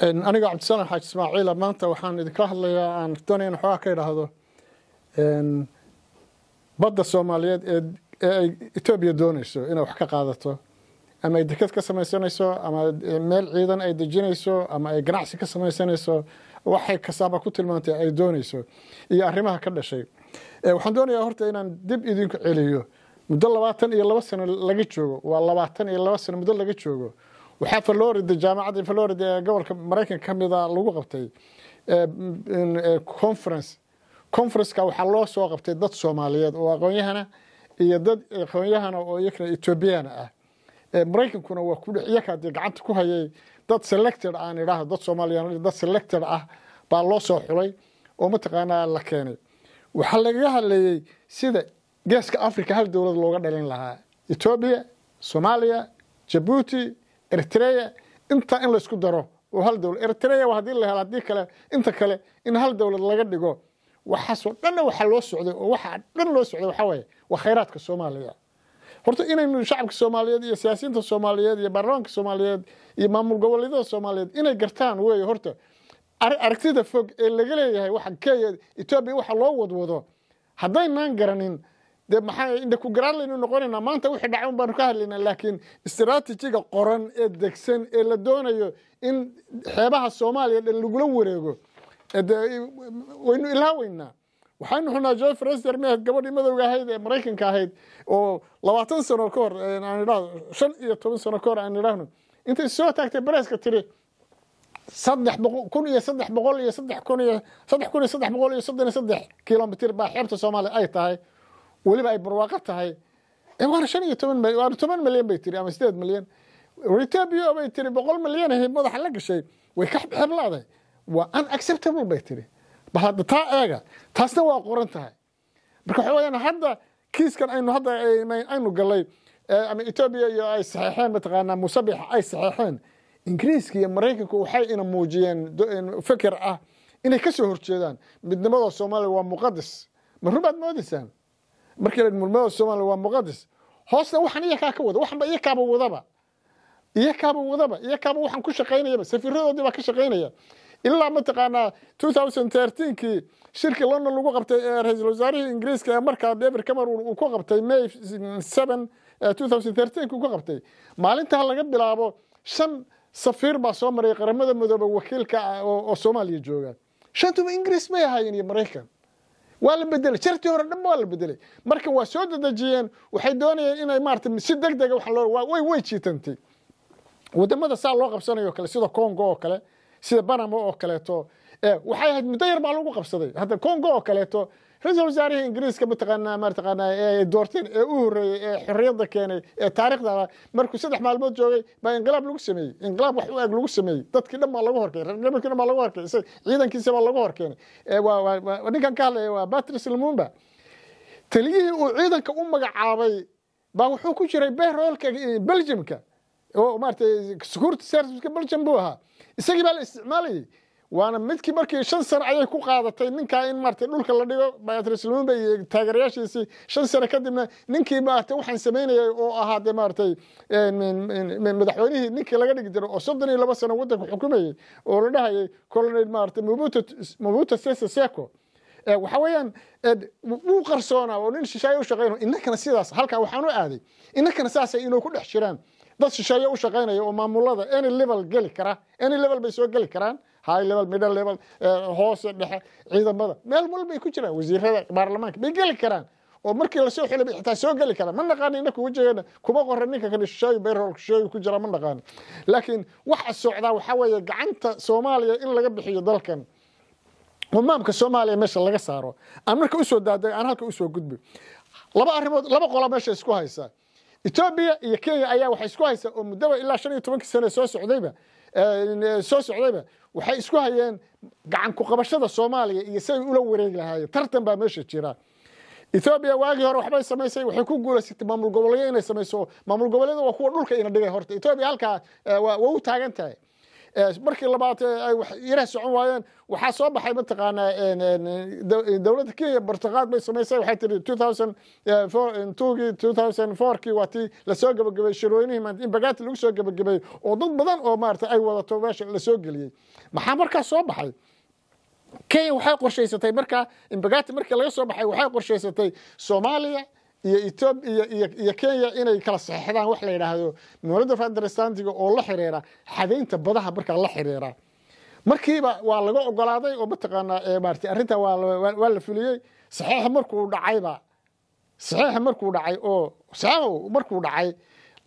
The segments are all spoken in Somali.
aniga cabdisalan xaaji ismaaciila maanta waxaan idinkala hadlayaa aan doonaya in waxoogaa ka idhaahdo badda soomaaliyeed ee ay etoobiya doonayso inay wax ka qaadato ama ay deked ka samaysanayso ama meel ciidan ay dejinayso ama ay ganacsi ka samaysanayso waxay kasaaba ku tilmaantay ay doonayso iyo arrimaha ka dhashay waxaan doonayaa horta inaan dib idinku celiyo muddo labaatan iyo laba sano laga joogo waa labaatan iyo laba sano muddo laga joogo waxaa florida jaamacadda florida ee gobolka maraykanka kamida ah lagu qabtay eh, eh, conference conferenceka waxaa loo soo qabtay dad soomaaliyeed oo aqoonyahana iyo dad aqoonyahana oo iyakana etoobiyana ah eh, maraykankuna waa kudhex iyaka dee gacanta ku hayay dad selected ah, aan idhaaho dad soomaaliya dad selected ah baa loo soo xulay oo mataqaanaa la keenay waxaa lagaga hadleeyey sida geeska africa hal dowlad looga dhalin lahaa etoobiya soomaaliya jabuuti eritreya intaa in laysku daro oo hal dowlad eritreya waa hadii la helo haddii kale inta kale in hal dowlad laga dhigo waxaasoo dhanna waxaa loo socday oo waxaa dhan loo socday waxaa weeye waa khayraadka soomaaliya horta inaynu shacabka soomaaliyeed iyo siyaasiinta soomaaliyeed iyo baarlamaanka soomaaliyeed iyo maamul goboleedyada soomaaliyeed inay gartaan weeye horta aragtida fog ee laga leeyahay waxa keya etoobiya waxa loo wadwado haddaynaan garanin de maxaa indhakugaraallaynu noqonaynaa maanta wixii dhacay un baanu ka hadlaynaa laakiin istraatijiga qoran ee degsan ee la doonayo in xeebaha soomaaliya dhan lagula wareego de waynu ilaawaynaa waxaynu xunaa joy fraser mehed gabadhii madowga ahayd ee maraykanka ahayd oo labaatan sano ka hor aan idhahdo shan iyo toban sano ka hor aan idhahno intay soo taagtay bareeska tiri saddex boqol kun iyo saddex boqol iyo saddex kun iyo saddex kun iyo saddex boqol iyo soddon iyo saddex kilomitr baa xeebta soomaaliya ay tahay weliba ay barwaaqo tahay waana shan iyo toban mil waana milyan bay tiri ama sideed milyan retabiyo bay tiri boqol milyan ahayd madaxa la gashay way ka xeblaaday waa unacceptable bay tiri taa eega taasna waa qoran tahay marka waxa weeyaan hadda kiiskan aynu hadda aynu galay ama etoobiya iyo ay saxeexeen mataqaanaa musabixa ay saxeexeen ingiriiska iyo maraykanku waxay ina muujiyeen feker ah inay ka horjeedaan midnimada soomaaliya waa muqadas ma run moodaysaan markii murmada somali waa muqadis hoosna waxaan iyakaa ka wada waxanba iyakaaba wadaba iyakaaba wadaba iyakaaba waxaan ku shaqaynayaba safiiradoodii baa ka shaqaynaya ilaa mataqaanaa two thousand thirteenkii shirkii london lagu qabtay ee ra-iisul wasaarihii ingiriiska ee markaa david cameron uu ku qabtay may seven two thousand thirteenkii uu ku qabtay maalintaa laga bilaabo shan safiir baa soo maray qaramada midoobe wakiilka oo soomaaliya jooga shantuba ingiriis may ahaayeen iyo maraykan waa la bedelay shartii hore dhanba waa la bedelay marka waa soo dadejiyeen waxay doonayeen inay maarata si deg dega ah wax loo way way jiitantay wadamada saa loo qabsanayo kale sida congo oo kale sida banama oo kaleeto eh, waxay ahayd muddo yar baa lagu qabsaday hadda congo oo kaleeto ra-isul wasaarihii ingiriiska mataqaanaa mataqaanaa ee doorteen ee u horreeyey ee xorriyadda keenay ee taarikhda markuu saddex maalmood joogay baa inqilaab lagu sameeyey inqilaab wax u eg lagu sameeyey dadkii dhan baa lagu horkeenay reernimankii dhan baa lagu horkeenay ciidankiisa baa lagu horkeenay ninkan ka hadlaya waa batris lumumba taliyihii uu ciidanka u magacaabay baa wuxuu ku jiray behroolka eh, belgiumka oo maaragtay security serviceka belgium buu ahaa isagii baa la isticmaalayay waana midkii markii shan sane ayay ku qaadatay ninkaa in maarata dhulka la dhigo bayatrslman bay taageerayaashiisii shan sane kadibna ninkii maarata waxaan samaynayay oo ahaa de maaratay eh, madaxweynihii ninkii laga dhigi jiro oo soddon iyo laba sano waddanka xukumayey oo la dhahayay colonel maarata mabuta sese seko eh, waxa weeyaan eh, wuu qarsoonaa oo nin shishaaya u shaqeynayo innakana sidaas halkaa waxaan u aaday innakana saasay inuu ku dhex jiraan dad shisheeye u shaqeynaya oo maamulada any level geli kara any level bay soo geli karaan high level middle level eh, hoose dhexe ciidamada meel walbay ku jiraan wasiirada baarlamaanka bay geli karaan oo markii lasoo xilay xitaa soo geli karaan ma naqaani inaka wajigeena kuma qoran ninka kan shisheeyo bayrolka shisheeyo ku jira ma naqaani laakiin waxa socdaa waxaa weeye gacanta soomaaliya in laga bixiyo dalkan oo soomaaliya meesha laga saaro aan marka usoo daaday aan halka usoo gudbi laba arrimood laba qola meesha isku haysaa etoobiya iyo kenya ayaa waxay isku haysaa oo muddaba ilaa shan iyo tobankii sane soo socdayba eh, soo socdayba waxay isku hayeen gacan ku qabashada soomaaliya iyo siday ula wareegi lahaayeen tartan baa meesha jira ethoobiya waagii hore waxbay samaysay waxay ku guulaysatay maamul gobolyo inay samayso maamul gobolyada waa kuwa dhulka ina dhigay horta ethoobiya halkaa eh, waa u taagan tahay Eh, markii labaad eh, ay yaraha socon waayeen waxaa soo baxay mataqaanaa eh, dowladda kenya bartaqaad bay samaysay waxay tihi tgii tki waa tii lasoo gabagabeeyey shirooynihii in bagaati lagu soo gabagabeeyey oo dad badan oo maarata ay wadato meesha lasoo geliyey maxaa markaas soo baxay kenya waxay qorshaysatay markaa in bagaati markii laga soo baxay waxay qorshaysatay soomaaliya iyo etoobiya iyo kenya inay kala saxeexdaan wax la yidhaahdo dowladda federastantiga oo la xiriira xadaynta badaha markaa la xiriira markiiba waa laga ogolaaday oo mataqaanaa eh, maarata arrintaa waa la fuliyey saxeexa markuu dhacayba saxeexa markuu dhacay oo saxeexu markuu dhacay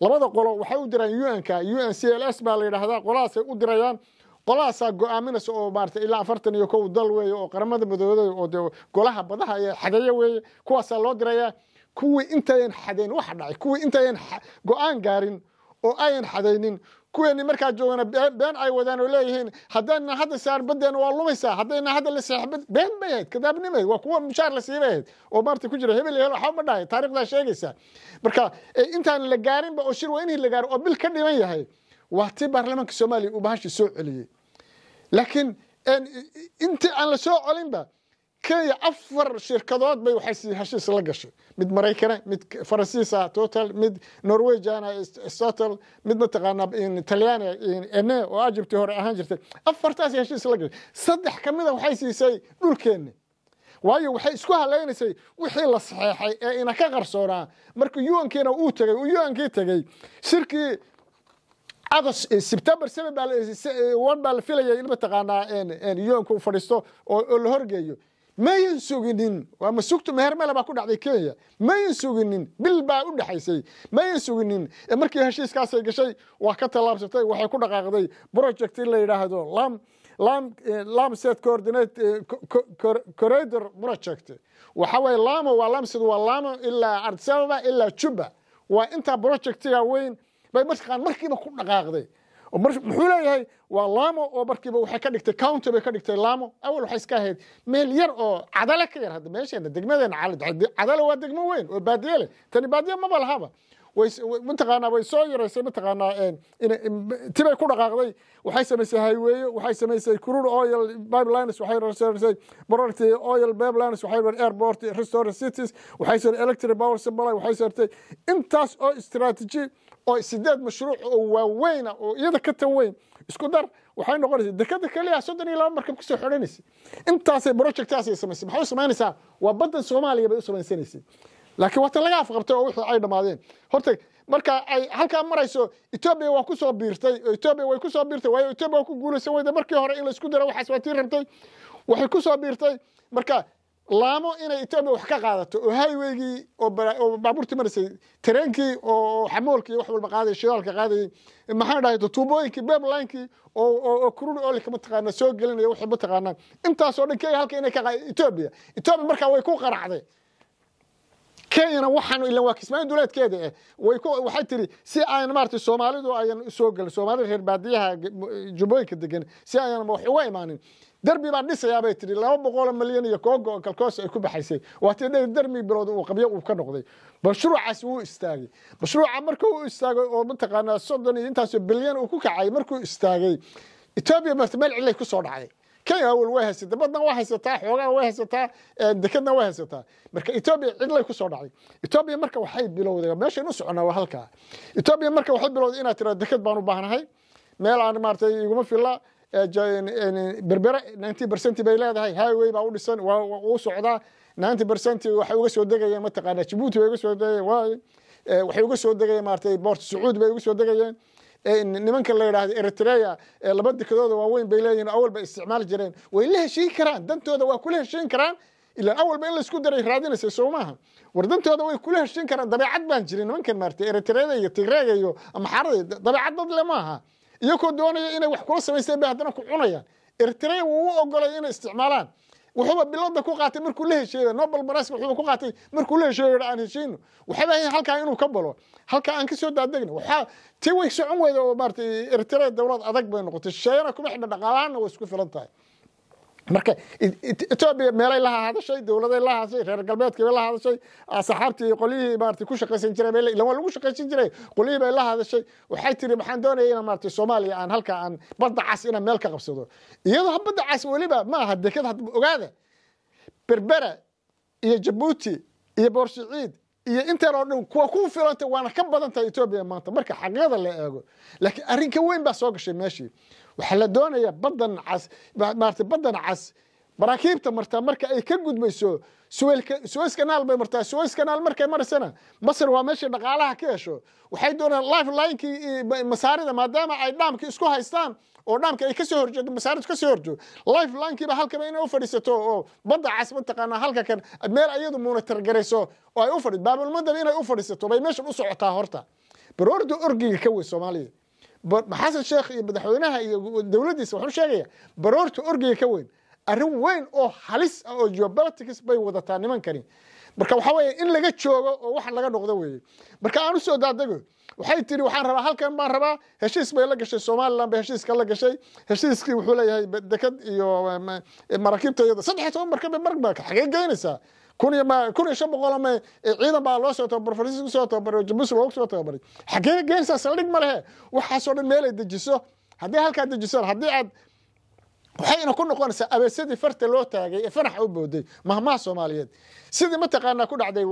labada qolo waxay u diraan unka un c l s baa la yidhaahdaa qolahaasay u dirayaan qolahaasaa go-aaminaysa oo maarata ilaa afartan iyo kow dal weeye oo qaramada madooday oo golaha badaha ee xadeeya weeye kuwaasaa loo dirayaa kuwii intayan xadayn waxa dhacay kuwii intayan go-aan gaarin oo ayan xadaynin kuweeni markaa joogana been ay wadaan oo leeyihiin haddayna hadda saarbadeen waa lumaysaa haddayna hadda la seexbad been bay ahayd kadaabnimay waa kuwa mushaar la siibay oo maarta ku jira hebel hel waxba ma dhahay taarikhdaa sheegaysa marka intaan la gaarinba oo shir waa inii la gaaro oo bil ka dhiman yahay waa tii baarlamaanka soomaaliya uu bahashii soo celiyey laakiin intii aan la soo celinba kenya afar shirkadood bay waxay heshiis la gashay mid maraykana mid faransiisa total mid norwegiana stotal mid mataqaana talyaania ene oo ajibtii hore ahaan jirtay afartaas heshiis la gashay saddex ka mida waxay siisay dhulkeeni waayo waxay isku halaynaysay wixii la saxeexay ee ina ka qarsoonaa marka yuankiina uu tegey yuankii tegey shirkii agos eh, september seven baa la eh, eh, filayay in mataqaanaa yuanku fadhiisto oo la horgeeyo mayan suginin waa ma sugtu meher male baa ku dhacday kenya mayan suginin bil baa u dhexaysay mayan suginin e markii heshiiskaasay gashay waa ka tallaabsatay waxay ku dhaqaaqday project in la yidhaahdo lam lam e, lamset coordinate e, corridor project waxa waye lamo waa lamsed waa lamo ilaa addis ilaa juba waa intaa projectiga weyn bay markaan markiiba ku dhaqaaqday muxuu leeyahay waa lamo oo markiiba waxay ka dhigtay county bay ka dhigtay lamo awal waxay iska ahayd meel yar oo cadale ka yar hadda meesheena degmadeena cadale waa degmo weyn oo baadiye leh tani baadiye maba lahaba mataqaanaa way soo yaraysay mataqaanaa tibay ku dhaqaaqday waxay samaysay highweeyo waxay samaysay crude oil pipelines waxay rarsay product oil pipelines waxay airport restaurant cities waxay saartay electric power supply waxay saartay intaas oo strategy oo sideed mashruuc oo waaweyna oo iyada ka tan weyn isku dar waxay noqonaysa dekada keliya soddon iyo laba markab kasoo xidhanaysa intaasay projectaasay samaysay maxay u samaynaysaa waa baddan soomaaliya bay u samaysanaysay laakiin waa tan laga afqabtay oo wixii ay dhammaadeen horta marka ay halkaa marayso etoobiya waa kusoo biirtay etoobiya way kusoo biirtay waayo etoobiya waa ku guulaysan weyda markii hore in la isku waxaas waa tii rabtay waxay kusoo biirtay marka laamo inay etoobiya wax ka qaadato oo hayweygii oo baabuurtii maraysay tareenkii oo xamoolkii wax walba qaadayay shidaalka qaadayay maxaan dhahay tuubooyinkii beblinekii oo kururi oli mataqaana soo gelinaya wixii mataqaana intaasoo dhan kenya halka inay ka qaad etoobiya etoobiya markaa way ku qaracday kenyana waxaan ilan waa kismaayin duleedkeeda eh way ku waxay tiri si ayan maaragtay soomaalidu ayan soo gelin soomaalida reer baadiyaha eh, jubbooyinka degan si ayan wax uga imaanin derbi baan dhisayaabay tii laba boqoo milyan iyo koogo kalkoos ay ku baxaysay waati dermi bilood qabyo uu ka noqday mashruucaas wuu istaagay mashruuca marka istaagay oo mataqaanaa soddon iyo intaas bilyan uu ku kacay markuu istaagay etoobiya marta meel cilay ku dhacday kenya awal way haysata baddan waa haysataa xoogaan way haysataa dekedna way haysataa marka etoobiya cidlay ku dhacday etoobiya marka waxay bilowday meeshan u soconaa waa halkaa etoobiya marka waxay bilowday inaad tiraa deked baan u baahnahay meel aan maaragtay iguma filla berbere ninety bercent bay leedahay highway baa u dhisan uu socdaa ninety bercent waxay uga soo degayeen mataqaana jibuuti bay uga soo degayeen waay waxay uga soo degayeen maratay boort sacuud bay uga soo degayeen nimanka la yidhaahdo eritrea laba dekadooda waaweyn bay leeyihin awal bay jireen way la heshiin karaan dantooda waa kula heshiin karaan ilan awalba in laisku daray raadinaysa soo maaha wardantooda way kula heshiin karaan dabeecad baan jirin nimankan maarata eritreda iyo tigreega iyo maxaarada dabeecad dad le maaha iyakoo doonaya inay wax kula samaysteen bay haddana ku cunayaan eritrea wuu u ogolay inay isticmaalaan wuxuuba bilada ku qaatay markuu la hesheeya nobel bariska wuxuuba ku qaatay markuu la hesheeyo aan heshiino waxaba ahayn halkaa inuu ka balo halkaa aan kasoo daadegna waxaa tii way socon weyda oo maaratay eritrea dowlad adag bay noqotay shisheeyana kuma xidha dhaqaalahanna way isku filan tahay marka etoobiya meelay la hadashay dowladay la reer galbeedkii la hadashay saxaabtii qolyihii maarata ku shaqaysan jiray bay lagu shaqaysan jiray qolyihii bay la hadashay waxay tiri waxaan doonaya inaan maarata soomaaliya aan halka aan badda cas inaan meel ka qabsado iyadoo badda cas weliba ma aha deked ogaada berbera iyo jabuuti iyo boorsiciid iyo intaan oo dhan kuwa ku filanta waana ka badan tahay maanta marka xaqiiqada la eego laakiin arrin weyn baa soo gashay meeshii waxaa la doonayaa badan cas maarata badan cas maraakiibta martaa marka ay ka gudbayso suweelka suweys kanaal bay martaa suweys kanaal markay maraysana masar waa meeshay dhaqaalaha ka hesho waxay doonaan life linekii masaarida maadaama ay dhaamkii isku haystaan oo dhaamka ay kasoo horjeedo masaaridu ka horjeedo life linkiiba halkaba inay u fadhiisato oo badda cas mataqaanaa halka kan meel iyadu munatargarayso oo ay u fadhi baabulmadaba inay u fadhiisato bay meeshan u socotaa horta baroorda orgiga ka wey soomaaliya xasan sheekh iyo madaxweynaha iyo dowladdiisa wuxuu sheegaya baroorta orgeyga ka weyn arrin weyn oo halis ah oo geopolitics bay wadataa nimankani marka waxaa weeye in laga joogo oo wax laga noqdo weeye marka aan u soo daadego waxay tiri waxaan rabaa halkan baan rabaa heshiis bay la gashay somalilan bay heshiiska la gashay heshiiskii wuxuu leeyahay deked iyo eh, eh, maraakiibta iyada saddex toban markan bay marg baa xagee geynaysaa kun iyo shan boqolma e, ciidan baa loo soo tababarfariisi kusoo tababaray jabus loogu soo tababaray xagee geensaa saldhig ma lehe waxaasoo dhan meelay dejiso haddii halkaa dejisaan haddii aad waxayna ku noqonaysaa abeesadii farta loo taagay ee fanaxa u booday mahmaha soomaaliyeed sidii mataqaanaa ku dhacday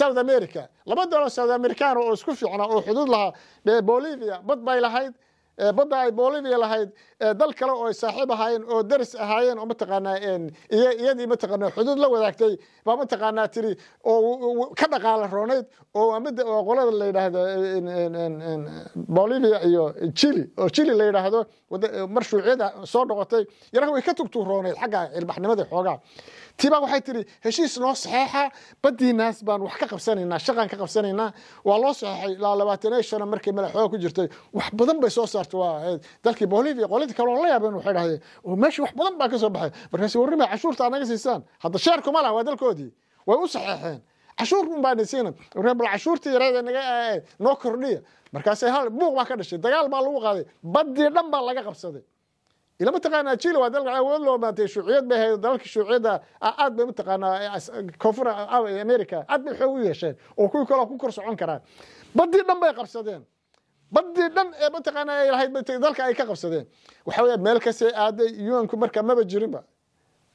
south america laba dalo south americana oo isku fiicnaa oo xuduud lahaa bolivia bad bay lahayd badda ay boolinia lahayd eh, dal kale oo ay saaxiib ahaayeen oo daris ahaayeen oo mataqaanaa iyadii mataqaana xuduud la wadaagtay baa mataqaanaa tiri oo ka dhaqaala roonayd oo qolada la yidhaahdo bolivia iyo chili oo chili la yidhaahdo marshuucyada soo noqotay yarah way ka tugtuu tugtuurooneyd xagga ilbaxnimada xoogaa tiibaa waxay tihi heshiis noo saxeexa badii naas baan wax ka qabsanaynaa shaqaan ka qabsanaynaa waa loo saxeexay ilaa labaatan markay madaxooga ku jirtay wax badan bay soo saartay waa ahayd eh, dalkii bolivia qoladii kale la yaabeen waxay dhahdeen oo oh, meesha wax badan baa ka baxay markaasi warrima cashuurta aad naga siisaan hadda sheerkuma laha waa dalkoodii way u saxeexeen cashuur un baa nasiina bal cashuurtii yareeda naga eh, eh, noo kordhiya markaasi hal buuq baa ka dhashay dagaal baa lagu qaaday badii dhan baa laga qabsaday ila mataqaanaa chile waa dalka awood loo maantay shuuciyad bay ahayd dalalka shuuciyadda aad bay mataqaanaa koonfur america aad bay xoog u yeesheen oo kuwii kaloo ku kor socon karaan baddii dhan bay qabsadeen baddii dhan ee mataqaanaa ay lahayd dalka ay ka qabsadeen waxa weya meel kastay aaday unku marka maba jirinba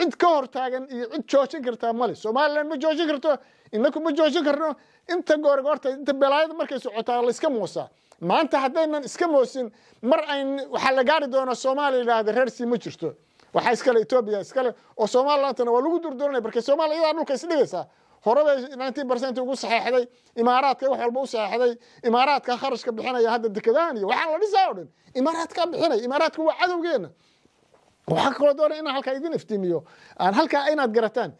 cid ka hor taagan iyo cid joojin kartaa male somalilan ma joojin karto inaku ma joojin karno inta goorg horta inta belaayada markay socotaa layska moosaa maanta haddaynan iska moosin mar ayn waxaa la gaari doonaa soomaaliya yidhaahda reersii ma jirto waxaa iskale etoobiya iskale oo somalilandana waa lagu durduranaya marka somalia iyadaa dhulka isdhigaysaa hore bay nineteen percent ugu saxeexday imaaraadka wax walba u saxeexday imaaraadka kharashka bixinaya hadda dekedahan iyo waxaa la dhisaa oo dhan imaaraadkaa bixinaya imaaraadka waa cadowgeena waxaa kaloo doonaya inaan halkaa idin iftiimiyo aan halkaa inaad garataan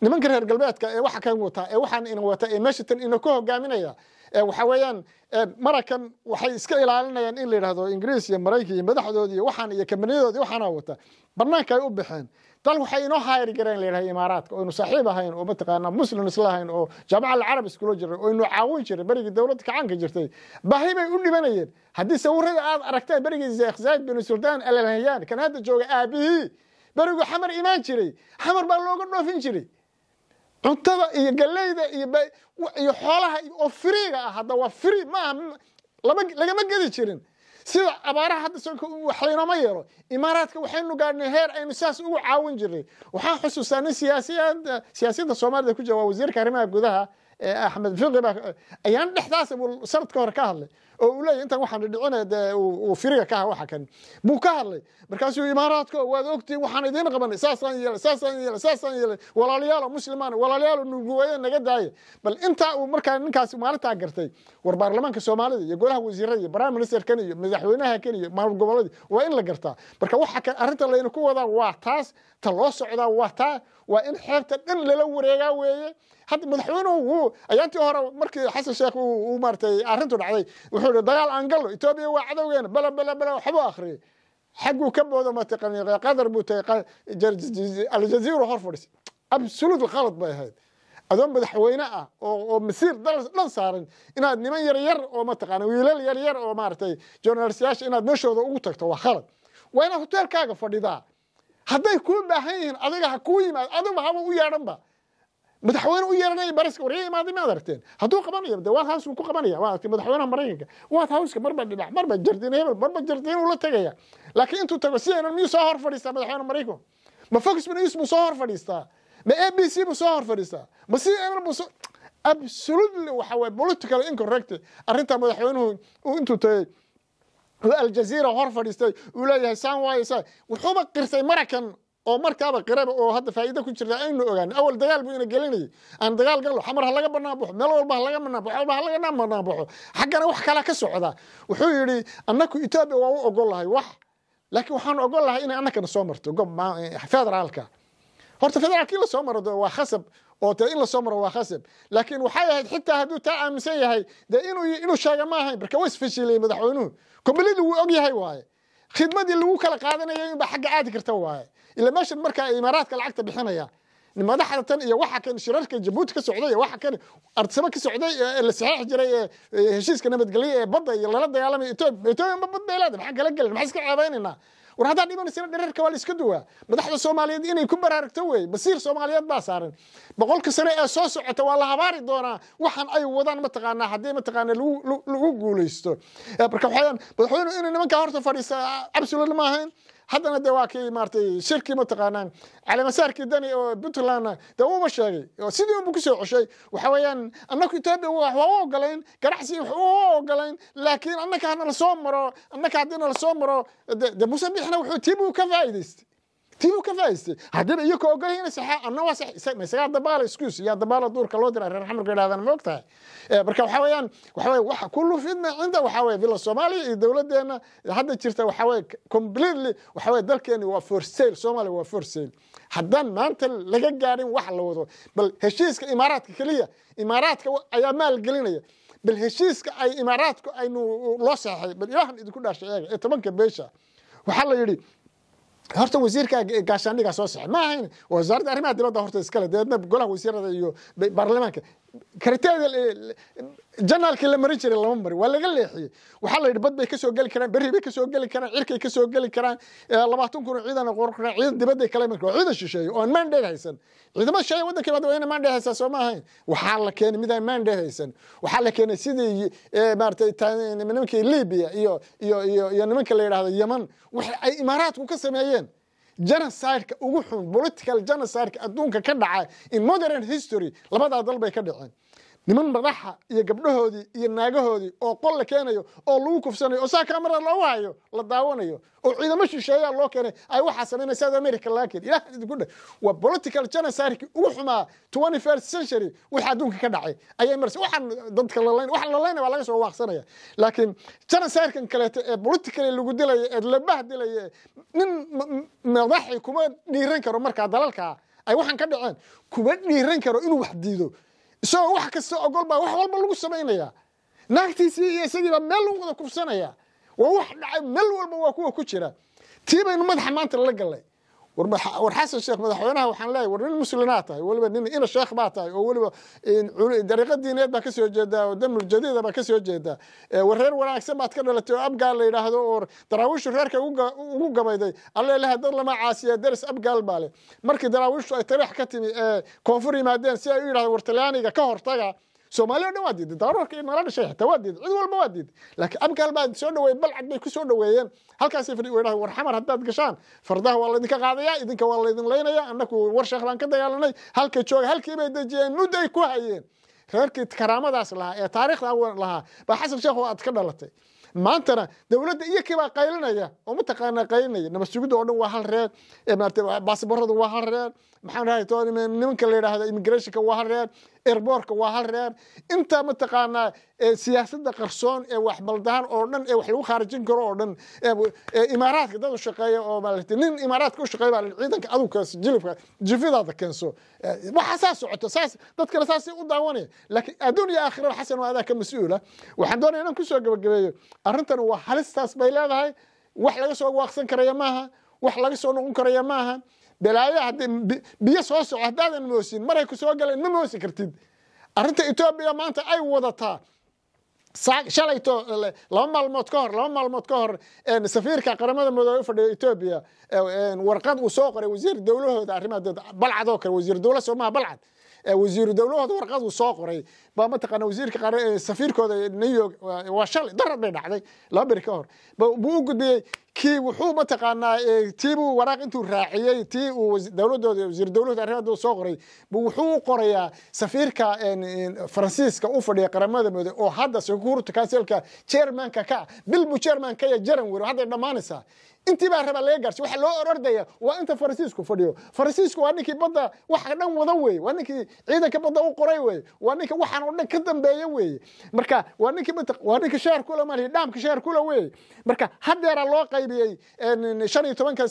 nimanka reer galbeedka ee waxa kan wataa ee waxaan ina wata ee meesha tan ina ka hogaaminaya waxa weeyaan marakan waxay iska ilaalinayaan in la yidhaahdo ingiriis iyo maraykan iyo madaxdoodii iyo waxaan iyo kambaniyadoodii waxaana wata banaanka ay u baxeen dal waxay inoo hayrgareen layidhaha imaaraadka oynu saaxiib ahayn oo mataqaana muslim isla ahayn oo jaamaca alcarab iskula jiray oynu caawin jiray berigii dowladda kacaanka jirtay baahi bay u dhibanayeen haddii sawirada aad aragtaan berigii zeekh zayd binu suldaan alalhayaan kan hadda jooga aabihii beriguu xamar imaan jiray xamar baa looga dhoofin jiray cuntada iyo galeyda iyo xoolaha oo friiga ah hadda waa free maaha lagama gedi jirin sida abaaraha hadda soonka waxlaynoma yeelo imaaraadka waxaynu gaadhnay heer aynu saas ugu caawin jirnay waxaan xusuustaa nin siyaasiyada ah, siyaasiyadda soomaalida ku jira waa wasiirka arrimaha gudaha eh, axmed fiqi baa ayaan dhexdaas sanad ka hore ka hadlay oo uu leeyahy intan waxaan dhicine dee uu firiga ka aha waxa kan buu ka hadlay markaasuu imaaraadko waad ogtihin waxaan idiin qabanay saasaan yeelay saasaan yeelay saasaan yeelay walaalayaalo muslimaana walaalayaalo nuguwaya naga daaye bal intaa uu markaa ninkaasi maalintaa gartay war baarlamaanka soomaalida iyo golaha wasiirada iyo prime ministerkan iyo madaxweynaha kan iyo maamul goboladii waa in la gartaa marka waxa kan arrinta layna ku wadaa waa taas ta loo socdaa waa taa waa in xeebta dhan lala wareegaa weeye hadda madaxweynuhu ayaantii hore markii xasan sheekh uu maaratay arrintu dhacday wuxuu hi dagaal aan gallo etoobiya waa cadowgeena bala bala bala waxbuu akhriyey xagguu ka boodo mataqani qatar buu tahay aljaziira hor fadhis absoluut khalad bay ahayd adoo madaxweyne ah oo masiir dhan saaran inaad niman yaryar oo mataqana wiilal yaryar oo maaragtay journalistayaasha inaad meshooda ugu tagto waa khalad waa inaad hoteelkaaga fadhidaa hadday kuu baahan yihiin adiga ha kuu yimaad aduba haba u yeedhanba madaxweyne u yeehanaya bariska warya imaaday maad aragteen hadduu qabanayo de waa haasuu ku qabanaya waa aragtay madaxweynaha maraykanka waad hawska marba dhinac marba jardin hebel marba jardin uu la tegaya laakiin intuu tago cnn miyuu soo hor fadhiistaa madaxweyne maraykan ma fox news buu soo hor fadhiistaa ma a b c buu soo hor fadhiistaa ma c n buu soo absolutely waxa waye political incorrect arrintaa madaxweynuhu intuu tagay oo aljaziira hor fadhiistay uu leeyahay saan waayo sa wuxuuba qirtay marakan oo markaaba qiraba oo hadda faa'iida ku jirta aynu ogaan awal dagaal buu ina gelinayay aan dagaal galo xamar ha banaanbaxo meel walba ha banaanbaxo walba ha banaanbaxo xaggana wax kala ka socda wuxuu yidhi annaku etoobiya waa u ogol wax laakiin waxaan ogol inay annakana soo marto gob eh, horta federaalka in la soo maro waa khasab oo dee in la soo maro waa khasab laakiin waxay ahayd xitaa hadduu taa aaminsan yahay dee inuu sheega ma ahayn marka waa isfashiliyey madaxweynuhu kombalidii wuu ogyahay yahay waaye khidmadii lagu kala qaadanaya inba xagga aadi karta waaye ila meeshan markaa imaaraadka lacagta bixinaya madaxda tan iyo waxa kan shirarka jabuuti ka socday waxa kan artisaba ka socday la saxiix jiray heshiiska nabadgelyo ee badda iyo lala dagaalamay Ethiopia Ethiopia ma badbeelada maxaa kala galin maxaa iska ceebaynayna war haddaa dhimanaysana dherarka waa la iska duwaa madaxda soomaaliyeed inay ku baraarigto weeye basiir soomaaliyeed baa saaran boqolka sane ee soo socota waa la habaari doonaa waxaan ay wadaan mataqaanaa haddii mataqaanaa lagu guulaysto marka waxayaan madaxweyne inay nimankaa horta fadhiista cabsuladna ah, ma ahayn haddana de waa kii maaratay shirkii mataqaanaan caleemasaarkii dani oo puntlandna de wuuba sheegay oo sidii unba kusoo ceshay waxa weeyaan annaku etoobiya ah, waa u ogolayn ganacsi wax u ogolayn laakiin annaka hadna lasoo maro annaka haddii na lasoo maro de muuse bixna wuxuu tii ka faa'idaystay tiu ka faaiste haddaba iyo ka ogolaynaysa anna waa masagaa dabaala excuse yaa dabaala duurka loo dira reer xamarka yidhahdaan ma ogtahay eh, marka waxa weeyaan waxa weye wax kullu fidna cinda waxa weye villa soomaaliya iyo dowladdeena hadda jirta waxa weye completely waxa weye dalkeeni waa for sale soomaaliya waa for sale haddaan maanta laga gaadhin wax la wado bal heshiiska imaaraadka keliya imaaraadka ayaa maal gelinaya bal heshiiska ay imaaraadku aynu loo saxay bal ilaahan idinku dhaashay eega ee tobanka beesha waxaa la yidhi horta wasiirka gaashaandhigaa soo saxay ma ahayn wasaaradda arrimaha dibadda horta iskale dabeedna golaha wasiirada iyo baarlamaanka karteeda janaalkii la marin jiray lama marin waa laga leexiyey waxaa la yidhi bad bay kasoo geli karaan berri bay kasoo geli karaan cirkay kasoo geli karaan labaatan kun oo ciidan qorqoraan ciidan dibadday kala iman karaan ciidan shisheeye oo aan maandheed haysan ciidamada shisheeye waddanka maad waa ina maandheed haysaa soo ma ahayn waxaa la keenay mid aan haysan waxaa la keenay sidii maaratay nimankii libiya iyo iyo iyo iyo nimanka la yidhahdo yeman wax ay imaaraadku ka sameeyeen genocideka ugu xun political genocideka adduunka ka dhacay in modern history labadaa dal bay ka dhaceen niman madaxa iyo gabdhahoodii iyo naagahoodii oo qol la keenayo oo lagu kufsanayo oo saa kaamara loogu hayo la daawanayo oo ciidamo shisheeyaa loo keenay ay waxaa samaynaya south america laga keenay ilaah waa political genocide ugu xumaa twenty first century waxa adduunka ka dhacay ayay marse waxaan dadka lalayn wax lalaynaya waa laga soo waaqsanaya laakiin genocidekan kaleeto ee politically lagu dilaya ee labah dilaya nin madaxi kuma dhiiran karo markaa dalalkaa ay waxaan ka dhaceen kuma dhiiran karo inuu wax diido isagoo wax kasta ogol baa wax walba lagu samaynayaa naagtiisii iyo isagiibaa meel lagu wada kufsanayaa waa wax dhacay meel walba waa kuwa ku jira tii baynu madaxa maanta lala gallay war xasan sheekh madaxweynaha waxaan leeyahay war nin muslinaa tahay weliba nin ina sheekh baa tahay oo weliba dariiqo diineed baa kasoo jeedaa oo damul jadiida baa kasoo jeedaa war reer wanaagsan baad ka dhalatay oo abgaal la yidhaahdo oo daraawiishu reerka ugu gabayday alleele dad lama caasiya deris abgaal baa leh markii daraawiishu ay tariix ka timi ee koonfur yimaadeen si ay u yidhahdeen war talyaaniga ka hortaga soomaalida dhan waa diiday dawarwarka iyo nala dhashay waa diiday cid walba waa diiday laakiin abka soo dhaweey balcad bay ku dhaweeyeen halkaasay fadhi wadhahay war xamar haddaad gashaan fardaha waa laydinka qaadaya idinka waa laydin laynaya annaku war sheekh baan ka dagaalanay halka jooga halkii bay dejiyeen mudda ay ku hayeen reerkii karaamadaas lahaa ee taariikhda lahaa baa xasan sheekh oo aad ka dhalatay maantana dowladda iyo baa qaylinaya oo mataqaanaa qaylinaya nabad oo dhan waa hal reer baasabooradu waa hal reer maxaan nimanka la yidhaahda immigrationka waa hal reer erboorka waa hal reer intaa mataqaanaa siyaasada qarsoon ee waxbaldahan oo dhan ee wax lagu khaarijin karo oo dhan imaaraadka dad ushaqeeya oo nin imaaraadka ushaqeeya baa ciidanka aduu keenso jilibka jifidaada keenso waxaa saa socoto saas dad kale saasay u daawanaya laakiin adduun iyo aakhirada xasan waa adaa ka mas-uula waxaan doonaya inaan kusoo gabagabeeyo arrintan waa halistaas bay leedahay wax laga soo waaqsan karaya maaha wax laga soo noqon karaya maaha dalaayada biyo soo soco haddaadan moosin maray ku soo galeen ma moosi kartid arrinta etoobiya maanta ay wadataa shalayto laba maalmood ka hor laba maalmood ka hor safiirka qaramada madoobe u fadhiya etoobiya warqad uu soo qoray wasiir dowlahooda arrimaha balcad oo kale wasiir dowla soomaa balcad wasiiru dowlahooda warqad uu soo qoray baa mataqaana wasiirka qaar safiirkooda new york waa shalay darad bay dhacday laba beri ka hor buu u gudbiyey kii wuxuu mataqaanaa tii buu waraaq intuu raaciyey tii uu dowladooda wasiir dowladooda arrimada soo qoray buu wuxuu u qorayaa safiirka faransiiska u fadhiya qaramada midoobey oo hadda sukuurta kansilka chairmanka ka bil buu chairmanka ya jaran weri hadday dhammaanaysaa intii baa rabaa laga gaarsi waxa loo orordaya waa inta faransiisku fadhiyo faransiisku waa ninkii badda waxa dhan wada wey waa ninkii ciidanka badda u qoray wey waa ninka waxaan waxaan o dhan ka dambeeya weeye marka waa ninkii waa ninka sheer kula mal dhaamka sheer kula weeye marka hadeera loo qaybiyey shan iyo tobanka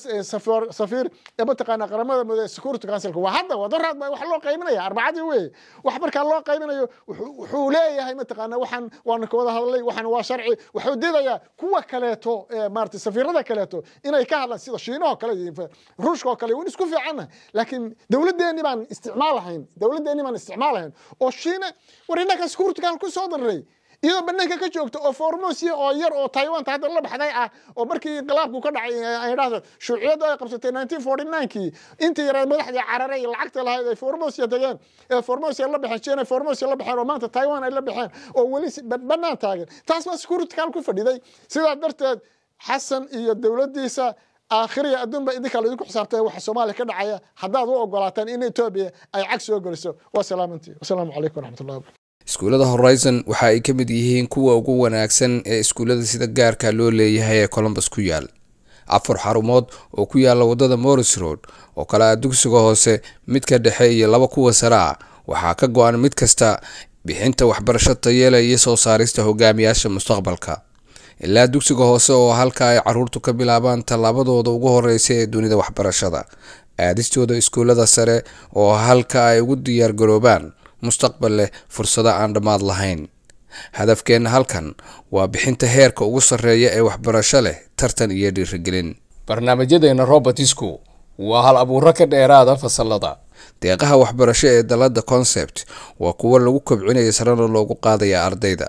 safiir ee mataqaana qaramada mudee security councilka waa hadda wadaraad baa wax loo qaybinaya arbacadii weeye wax markaa loo qaybinayo wuxuu leeyahay mataqaana waxaan waana ka wada hadlay waxaan waa sharci wuxuu didayaa kuwa kaleeto maarata safiirada kaleeto inay ka hadlaan sida shiinahoo kale iyo ruushka oo kale waan isku fiicannahay laakiin dowladdeennii baan isticmaalahayn dowladdeennii baan isticmaalahayn oo shiina war inanka skurtigan ku soo darray iyadoo banaanka ka joogta oo formosia oo yar oo taywanta hadda la baxday ah oo markii inqilaabku ka dhacay eh, dhahdo shuuciyaddu ay qabsatay nineteen forty ninenkii intii yaraa madaxdii carare lacagta lahayd ay formosia degeen ee formosia la baxeen china formosia la baxeen oo maanta taiwan ay la baxeen oo weli bannaan taagan taas baa security ku fadhiday sidaa darteed xasan iyo dowladdiisa aakhiriya adduunba idinka laydinku xisaabteen waxa soomaaliya ka dhacaya haddaad u ogolaateen in etoobiya ay cag soo geliso waa wasalaamu calaykum waraxmatullahi wabarakatu iskuullada horizon waxa ay ka mid yihiin kuwa ugu wanaagsan ee iskuulada sida gaarka loo leeyahay ee colombus ku yaal afar xarumood oo ku yaala waddada morris road oo kale ah dugsiga hoose midka dhexe iyo laba kuwa sare ah waxaa ka go-an mid kasta bixinta waxbarasho tayele iyo soo saarista hogaamiyaasha mustaqbalka ilaa dugsiga hoose oo halka ay caruurtu ka bilaabaan tallaabadooda ugu horeysa ee dunida waxbarashada aadistooda iskuullada sare oo halka ay ugu diyaargaroobaan mustaqbal leh fursado aan dhammaad lahayn hadafkeenna halkan waa bixinta heerka ugu sarreeya ee waxbarasho leh tartan iyo dhiirigelin barnaamijyadeena robertisku waa hal abuuro ka dheeraada fasalada deeqaha waxbarasho ee dalada concept waa kuwo lagu kobcinaya sarena loogu qaadaya ardayda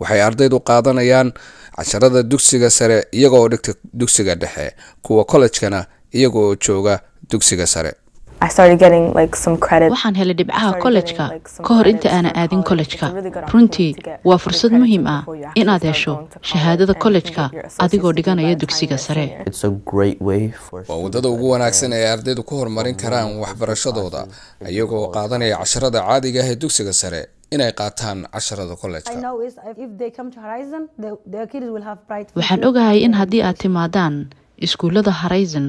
waxay ardaydu qaadanayaan casharada dugsiga sare iyaga oo dhigta dugsiga dhexe kuwa kollejkana iyaga oo jooga dugsiga sare waxaan helay dhibcaha kollejka ka hor inta aana aadin kollejka runtii waa fursad muhiim ah inaad hesho shahaadada kollejka adigoo dhiganaya dugsiga sare waa wadada ugu wanaagsan ee ardaydu ku horumarin karaan waxbarashadooda iyagoo qaadanaya casharada caadiga ah ee dugsiga sare inay qaataan casharada kollejka waxaan ogahay in haddii aad timaadaan iskuullada horizon